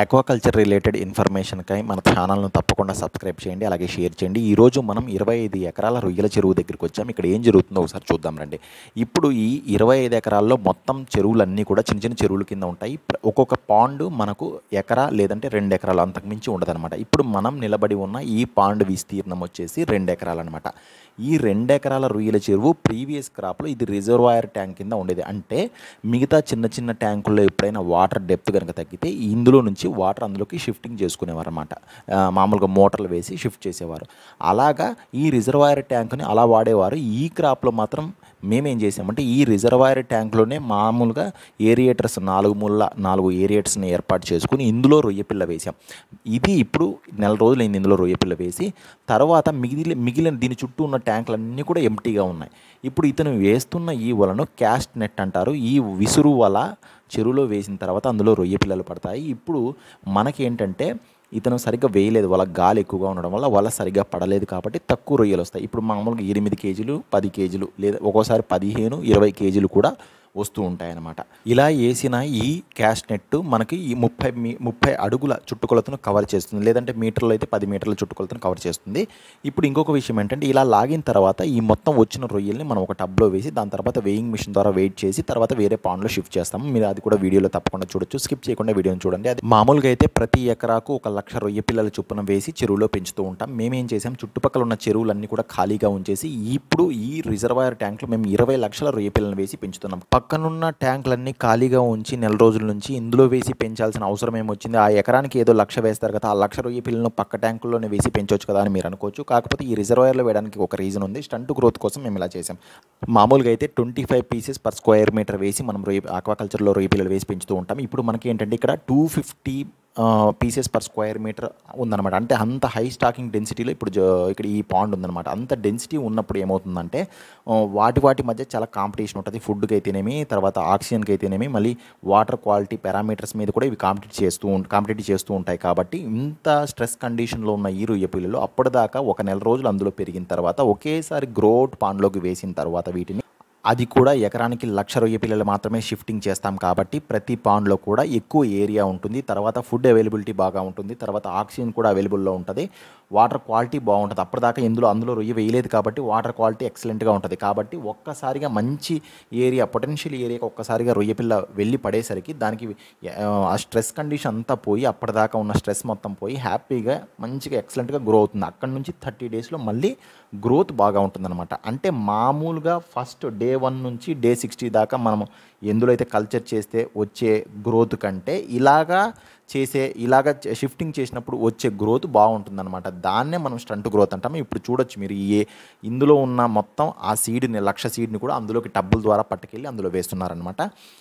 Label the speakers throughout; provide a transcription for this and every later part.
Speaker 1: aquaculture related ఇన్ఫర్మేషన్కై మన ఛానల్ను తప్పకుండా సబ్స్క్రైబ్ చేయండి అలాగే షేర్ చేయండి ఈరోజు మనం ఇరవై ఐదు ఎకరాల రొయ్యల చెరువు దగ్గరికి వచ్చాం ఇక్కడ ఏం జరుగుతుందో ఒకసారి చూద్దాం రండి ఇప్పుడు ఈ ఇరవై ఐదు ఎకరాల్లో మొత్తం చెరువులన్నీ కూడా చిన్న చిన్న చెరువుల కింద ఉంటాయి ఒక్కొక్క పాండు మనకు ఎకరా లేదంటే రెండు ఎకరాలు అంతకుమించి ఉండదనమాట ఇప్పుడు మనం నిలబడి ఉన్న ఈ పాండ్ విస్తీర్ణం వచ్చేసి రెండు ఎకరాలన్నమాట ఈ రెండు ఎకరాల రొయ్యల చెరువు ప్రీవియస్ క్రాప్లో ఇది రిజర్వాయర్ ట్యాంక్ కింద ఉండేది అంటే మిగతా చిన్న చిన్న ట్యాంకుల్లో ఎప్పుడైనా వాటర్ డెప్త్ కనుక తగ్గితే ఇందులో నుంచి నుంచి వాటర్ అందులోకి షిఫ్టింగ్ చేసుకునేవారు అనమాట మామూలుగా మోటార్లు వేసి షిఫ్ట్ చేసేవారు అలాగా ఈ రిజర్వాయర్ ట్యాంక్ని అలా వాడేవారు ఈ క్రాప్లో మాత్రం మేమేం చేసామంటే ఈ రిజర్వాయర్ ట్యాంక్లోనే మామూలుగా ఏరియేటర్స్ నాలుగు మూల నాలుగు ఏరియేటర్స్ని ఏర్పాటు చేసుకుని ఇందులో రొయ్యపిల్ల వేసాం ఇది ఇప్పుడు నెల రోజులైంది ఇందులో రొయ్యపిల్ల వేసి తర్వాత మిగిలి మిగిలిన దీని చుట్టూ ఉన్న ట్యాంకులన్నీ కూడా ఎంటీగా ఉన్నాయి ఇప్పుడు ఇతను వేస్తున్న ఈ వలను క్యాస్ట్ నెట్ అంటారు ఈ విసురు వల చెరువులో వేసిన తర్వాత అందులో రొయ్య పిల్లలు పడతాయి ఇప్పుడు మనకేంటంటే ఇతను సరిగ్గా వేయలేదు వాళ్ళ గాలి ఎక్కువగా ఉండడం వల్ల వాళ్ళ సరిగ్గా పడలేదు కాబట్టి తక్కువ రొయ్యలు వస్తాయి ఇప్పుడు మామూలుగా ఎనిమిది కేజీలు పది కేజీలు లేదా ఒక్కోసారి పదిహేను ఇరవై కేజీలు కూడా వస్తూ ఉంటాయన్నమాట ఇలా వేసిన ఈ క్యాష్ నెట్ మనకి ఈ ముప్పై మీ ముప్పై అడుగుల చుట్టుకొలతను కవర్ చేస్తుంది లేదంటే మీటర్లో అయితే పది మీటర్ల చుట్టుకొలతను కవర్ చేస్తుంది ఇప్పుడు ఇంకొక విషయం ఏంటంటే ఇలా లాగిన తర్వాత ఈ మొత్తం వచ్చిన రొయ్యల్ని మనం ఒక టబ్లో వేసి దాని తర్వాత వేయింగ్ మిషన్ ద్వారా వెయిట్ చేసి తర్వాత వేరే పాండ్లో షిఫ్ట్ చేస్తాము మీరు అది కూడా వీడియోలో తప్పకుండా చూడొచ్చు స్కిప్ చేయకుండా వీడియోని చూడండి అది మామూలుగా అయితే ప్రతి ఎకరాకు ఒక లక్ష రొయ్య పిల్లల చొప్పున వేసి చెరువులో పెంచుతూ ఉంటాం మేము ఏం చేసాం చుట్టుపక్కల ఉన్న చెరువులన్నీ కూడా ఖాళీగా ఉంచేసి ఇప్పుడు ఈ రిజర్వాయర్ ట్యాంక్లో మేము ఇరవై లక్షల రొయ్య పిల్లలను వేసి పెంచుతున్నాం పక్కనున్న ట్యాంకులన్నీ ఖాళీగా ఉంచి నెల రోజుల నుంచి ఇందులో వేసి పెంచాల్సిన అవసరం ఏమొచ్చింది ఆ ఎకరానికి ఏదో లక్ష వేస్తారు కదా ఆ లక్ష రొయ్యి పిల్లలను పక్క ట్యాంకుల్లోనే వేసి పెంచవచ్చు కదా అని మీరు అనుకోవచ్చు కాకపోతే ఈ రిజర్వాయర్లో వేయడానికి ఒక రీజన్ ఉంది స్టంట్ గ్రోత్ కోసం మేము ఇలా చేసాం మామూలుగా అయితే twenty five pieces per square metre వేసి మనం రొయ్యి ఆక్వాకల్చర్లో రొయ్యి పిల్లలు వేసి పెంచుతూ ఉంటాం ఇప్పుడు మనకి ఏంటంటే ఇక్కడ two fifty pieces per square metre ఉందన్నమాట అంటే అంత హై స్టాకింగ్ డెన్సిటీలో ఇప్పుడు ఇక్కడ ఈ పాండ్ ఉందన్నమాట అంత డెన్సిటీ ఉన్నప్పుడు ఏమవుతుందంటే వాటి వాటి మధ్య చాలా కాంపిటీషన్ ఉంటుంది ఫుడ్కి అయితేనేమి తర్వాత ఆక్సిజన్కి అయితేనేమి మళ్ళీ వాటర్ క్వాలిటీ పారామీటర్స్ మీద కూడా ఇవి కాంపిటీట్ చేస్తూ కాంపిటీట్ చేస్తూ ఉంటాయి కాబట్టి ఇంత స్ట్రెస్ కండిషన్లో ఉన్న ఈ రొయ్య పిల్లలు అప్పటిదాకా ఒక నెల రోజులు అందులో పెరిగిన తర్వాత ఒకేసారి గ్రోట్ పాండ్లోకి వేసిన తర్వాత వీటిని అది కూడా ఎకరానికి లక్ష రొయ్య పిల్లలు మాత్రమే షిఫ్టింగ్ చేస్తాం కాబట్టి ప్రతి పాండ్లో కూడా ఎక్కువ ఏరియా ఉంటుంది తర్వాత ఫుడ్ అవైలబిలిటీ బాగా ఉంటుంది తర్వాత ఆక్సిజన్ కూడా అవైలబుల్లో ఉంటుంది వాటర్ క్వాలిటీ బాగుంటుంది అప్పటిదాకా ఇందులో అందులో రొయ్యి వేయలేదు కాబట్టి వాటర్ క్వాలిటీ ఎక్సలెంట్గా ఉంటుంది కాబట్టి ఒక్కసారిగా మంచి ఏరియా పొటెన్షియల్ ఏరియాకి ఒక్కసారిగా రొయ్య పిల్ల వెళ్ళి పడేసరికి దానికి ఆ స్ట్రెస్ కండిషన్ అంతా పోయి అప్పటిదాకా ఉన్న స్ట్రెస్ మొత్తం పోయి హ్యాపీగా మంచిగా ఎక్సలెంట్గా గ్రో అవుతుంది అక్కడి నుంచి థర్టీ డేస్లో మళ్ళీ గ్రోత్ బాగా ఉంటుందన్నమాట అంటే మామూలుగా ఫస్ట్ డే వన్ నుంచి డే సిక్స్టీ దాకా మనం ఎందులో అయితే కల్చర్ చేస్తే వచ్చే గ్రోత్ కంటే ఇలాగా చేసే ఇలాగ షిఫ్టింగ్ చేసినప్పుడు వచ్చే గ్రోత్ అనమాట దాన్నే మనం స్టంట్ గ్రోత్ అంటాము ఇప్పుడు చూడొచ్చు మీరు ఏ ఇందులో ఉన్న మొత్తం ఆ సీడ్ని లక్ష సీడ్ని కూడా అందులోకి టబ్బుల ద్వారా పట్టుకెళ్ళి అందులో వేస్తున్నారనమాట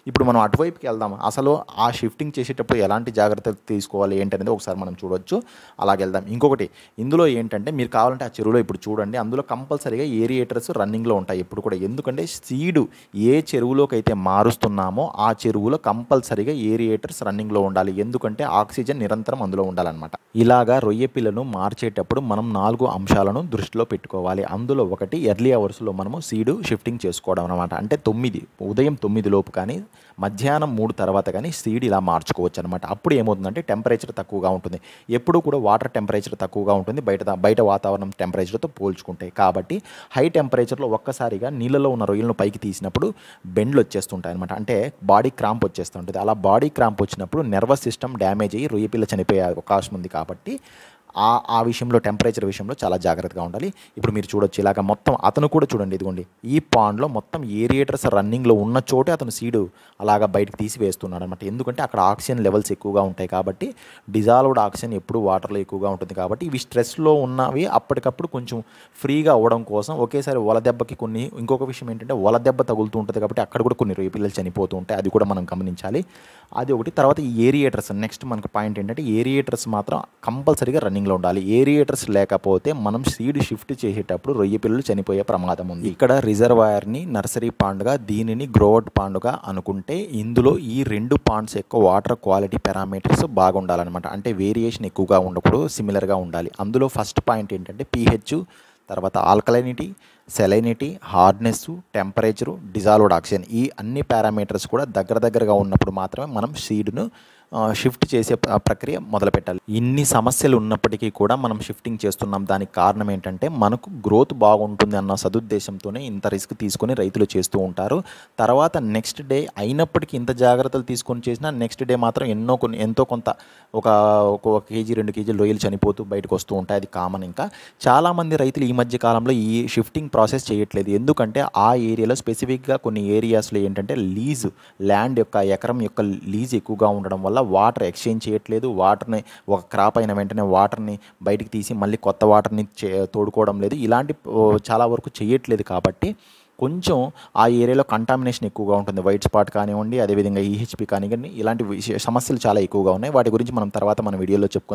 Speaker 1: ఇప్పుడు మనం అటువైపుకి వెళ్దాం అసలు ఆ షిఫ్టింగ్ చేసేటప్పుడు ఎలాంటి జాగ్రత్తలు తీసుకోవాలి ఏంటనేది ఒకసారి మనం చూడొచ్చు అలాగే వెళ్దాం ఇంకొకటి ఇందులో ఏంటంటే మీరు కావాలంటే ఆ చెరువులో ఇప్పుడు చూడండి అందులో కంపల్సరీగా ఏరియేటర్స్ రన్నింగ్లో ఉంటాయి ఇప్పుడు కూడా ఎందుకంటే సీడు ఏ చెరువులోకి అయితే మారుస్తున్నామో ఆ చెరువులో కంపల్సరీగా ఏరియేటర్స్ రన్నింగ్లో ఉండాలి ఎందుకంటే అంటే ఆక్సిజన్ నిరంతరం అందులో ఉండాలన్నమాట ఇలాగా రొయ్య పిల్లను మార్చేటప్పుడు మనం నాలుగు అంశాలను దృష్టిలో పెట్టుకోవాలి అందులో ఒకటి ఎర్లీ అవర్స్లో మనము సీడు షిఫ్టింగ్ చేసుకోవడం అనమాట అంటే తొమ్మిది ఉదయం తొమ్మిది లోపు కానీ మధ్యాహ్నం మూడు తర్వాత కానీ సీడ్ ఇలా మార్చుకోవచ్చు అనమాట అప్పుడు ఏమవుతుందంటే టెంపరేచర్ తక్కువగా ఉంటుంది ఎప్పుడు కూడా వాటర్ టెంపరేచర్ తక్కువగా ఉంటుంది బయట బయట వాతావరణం టెంపరేచర్తో పోల్చుకుంటాయి కాబట్టి హై టెంపరేచర్లో ఒక్కసారిగా నీళ్ళలో ఉన్న రొయ్యలను పైకి తీసినప్పుడు బెండ్లు వచ్చేస్తుంటాయి అనమాట అంటే బాడీ క్రాంప్ వచ్చేస్తుంటుంది అలా బాడీ క్రాంప్ వచ్చినప్పుడు నర్వస్ సిస్టమ్ డ్యామేజ్ అయ్యి రొయ్య పిల్ల చనిపోయే అవకాశం ఉంది కాబట్టి ఆ ఆ విషయంలో టెంపరేచర్ విషయంలో చాలా జాగ్రత్తగా ఉండాలి ఇప్పుడు మీరు చూడొచ్చు ఇలాగ మొత్తం అతను కూడా చూడండి ఇదిగోండి ఈ పాండ్లో మొత్తం ఏరియేటర్స్ రన్నింగ్లో ఉన్న చోటే అతను సీడు అలాగ బయటకు తీసి వేస్తున్నాడు అనమాట ఎందుకంటే అక్కడ ఆక్సిజన్ లెవెల్స్ ఎక్కువగా ఉంటాయి కాబట్టి డిజాల్వ్డ్ ఆక్సిజన్ ఎప్పుడు వాటర్లో ఎక్కువగా ఉంటుంది కాబట్టి ఇవి స్ట్రెస్లో ఉన్నవి అప్పటికప్పుడు కొంచెం ఫ్రీగా అవ్వడం కోసం ఒకేసారి వల దెబ్బకి కొన్ని ఇంకొక విషయం ఏంటంటే వల దెబ్బ తగులుతూ ఉంటుంది కాబట్టి అక్కడ కూడా కొన్ని పిల్లలు చనిపోతూ ఉంటాయి అది కూడా మనం గమనించాలి అది ఒకటి తర్వాత ఈ ఏరియేటర్స్ నెక్స్ట్ మనకు పాయింట్ ఏంటంటే ఏరియేటర్స్ మాత్రం కంపల్సరీగా రన్నింగ్ ఓపెనింగ్లో ఉండాలి ఏరియేటర్స్ లేకపోతే మనం సీడ్ షిఫ్ట్ చేసేటప్పుడు రొయ్య పిల్లలు చనిపోయే ప్రమాదం ఉంది ఇక్కడ రిజర్వాయర్ని నర్సరీ పాండ్గా దీనిని గ్రోవర్డ్ పాండుగా అనుకుంటే ఇందులో ఈ రెండు పాండ్స్ యొక్క వాటర్ క్వాలిటీ పారామీటర్స్ బాగుండాలన్నమాట అంటే వేరియేషన్ ఎక్కువగా ఉండకూడదు సిమిలర్గా ఉండాలి అందులో ఫస్ట్ పాయింట్ ఏంటంటే పీహెచ్ తర్వాత alkalinity salinity hardness temperature dissolved oxygen ఈ అన్ని పారామీటర్స్ కూడా దగ్గర దగ్గరగా ఉన్నప్పుడు మాత్రమే మనం సీడ్ను షిఫ్ట్ చేసే ప్రక్రియ మొదలు పెట్టాలి ఇన్ని సమస్యలు ఉన్నప్పటికీ కూడా మనం షిఫ్టింగ్ చేస్తున్నాం దానికి కారణం ఏంటంటే మనకు గ్రోత్ బాగుంటుంది అన్న సదుద్దేశంతోనే ఇంత రిస్క్ తీసుకొని రైతులు చేస్తూ ఉంటారు తర్వాత నెక్స్ట్ డే అయినప్పటికీ ఇంత జాగ్రత్తలు తీసుకొని చేసినా నెక్స్ట్ డే మాత్రం ఎన్నో కొన్ని ఎంతో కొంత ఒక ఒక కేజీ రెండు కేజీ రొయ్యలు చనిపోతూ బయటకు వస్తూ ఉంటాయి అది కామన్ ఇంకా చాలామంది రైతులు ఈ మధ్య కాలంలో ఈ షిఫ్టింగ్ ప్రాసెస్ చేయట్లేదు ఎందుకంటే ఆ ఏరియాలో స్పెసిఫిక్గా కొన్ని ఏరియాస్లో ఏంటంటే లీజు ల్యాండ్ యొక్క ఎకరం యొక్క లీజ్ ఎక్కువగా ఉండడం వల్ల వాటర్ ఎక్స్చేంజ్ చేయట్లేదు వాటర్ని ఒక క్రాప్ అయిన వెంటనే వాటర్ని బయటికి తీసి మళ్ళీ కొత్త వాటర్ని తోడుకోవడం లేదు ఇలాంటి చాలా వరకు చేయట్లేదు కాబట్టి కొంచెం ఆ ఏరియాలో కంటామినేషన్ ఎక్కువగా ఉంటుంది వైట్ స్పాట్ కానివ్వండి అదేవిధంగా ఈహెచ్పి e కానివ్వండి ఇలాంటి సమస్యలు చాలా ఎక్కువగా ఉన్నాయి వాటి గురించి మనం తర్వాత మన వీడియోలో చెప్పుకుందాం